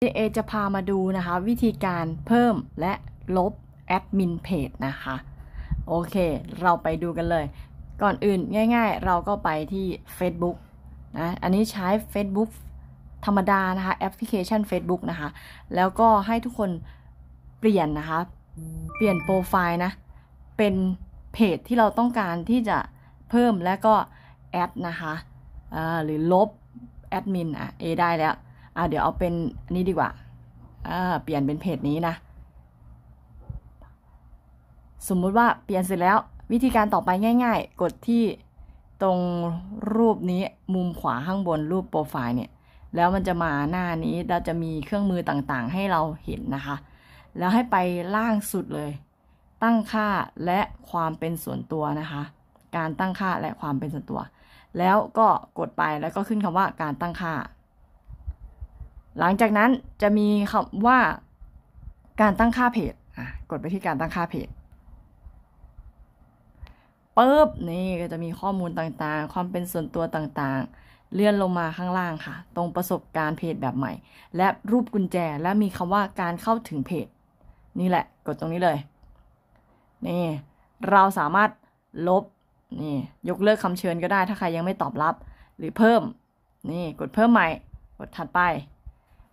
เอจะพามาดูนะคะวิธีการเพิ่มและลบ แอดมินเพจนะคะ โอเคเราไปดูกันเลย ก่อนอื่นง่ายๆเราก็ไปที่ Facebook นะอันนี้ใช้ Facebook ธรรมดานะคะแอปพลิเคชัน Facebook นะคะแล้วก็ให้ทุกคนเปลี่ยนนะคะ เปลี่ยนโปรไฟล์นะ เป็นเพจที่เราต้องการที่จะเพิ่มและก็แอดนะคะหรือลบแอดมินอ่ะ เอได้แล้วอ่าเดี๋ยวเอาเป็นอันนี้ดีกว่า อ่าเปลี่ยนเป็นเพจนี้นะ สมมุติว่าเปลี่ยนเสร็จแล้ว วิธีการต่อไปง่ายๆ กดที่ตรงรูปนี้มุมขวาข้างบนรูปโปรไฟล์เนี่ยแล้วมันจะมาหน้านี้เราจะมีเครื่องมือต่างๆ ให้เราเห็นนะคะแล้วให้ไปล่างสุดเลย ตั้งค่าและความเป็นส่วนตัวนะคะการตั้งค่าและความเป็นส่วนตัว แล้วก็กดไปแล้วก็ขึ้นคำว่าการตั้งค่าหลังจากนั้นจะมีคำว่า การตั้งค่าเพจอ่ะ กดไปที่การตั้งค่าเพจปุ๊บ นี่ก็จะมีข้อมูลต่างๆ ความเป็นส่วนตัวต่าง ๆ เลื่อนลงมาข้างล่างค่ะ ตรงประสบการณ์เพจแบบใหม่ และรูปกุญแจ และมีคำว่าการเข้าถึงเพจ นี่แหละ กดตรงนี้เลย นี่ เราสามารถลบ นี่ ยกเลิกคำเชิญก็ได้ ถ้าใครยังไม่ตอบรับ หรือเพิ่ม นี่กดเพิ่มใหม่ กดถัดไป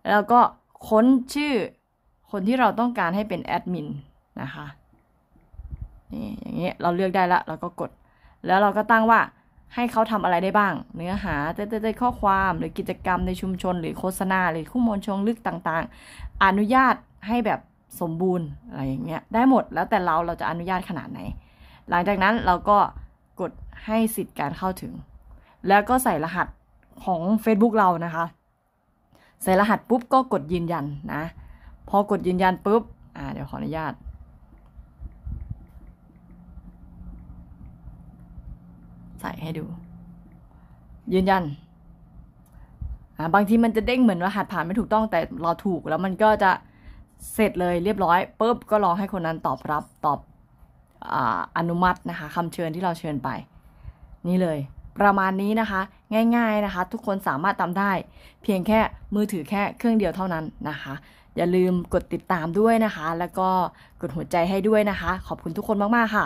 แล้วก็ค้นชื่อคนที่เราต้องการให้เป็นแอดมินนะคะ นี่อย่างเงี้ยเราเลือกได้ละเราก็กด แล้วเราก็ตั้งว่าให้เขาทำอะไรได้บ้าง เนื้อหาเต้ๆข้อความหรือกิจกรรมในชุมชน หรือโฆษณา หรือข้อมูลชงลึกต่างๆ อนุญาตให้แบบสมบูรณ์อะไรอย่างเงี้ย ได้หมดแล้วแต่เราเราจะอนุญาตขนาดไหน หลังจากนั้นเราก็กดให้สิทธิ์การเข้าถึง แล้วก็ใส่รหัสของ Facebook เรานะคะใส่รหัสปุ๊บก็กดยืนยันนะพอกดยืนยัน ปุ๊บอ่าเดี๋ยวขออนุญาต ใส่ให้ดู ยืนยันอ่าบางทีมันจะเด้งเหมือนรหัสผ่านไม่ถูกต้องแต่เราถูกแล้วมันก็จะเสร็จเลยเรียบร้อยปุ๊บก็รอให้คนนั้นตอบรับตอบออนุมัตินะคะคำเชิญที่เราเชิญไป นี่เลยประมาณนี้นะคะ ง่ายๆนะคะ ทุกคนสามารถทำได้ เพียงแค่มือถือแค่เครื่องเดียวเท่านั้นนะคะ อย่าลืมกดติดตามด้วยนะคะ แล้วก็กดหัวใจให้ด้วยนะคะ ขอบคุณทุกคนมาก ๆ ค่ะ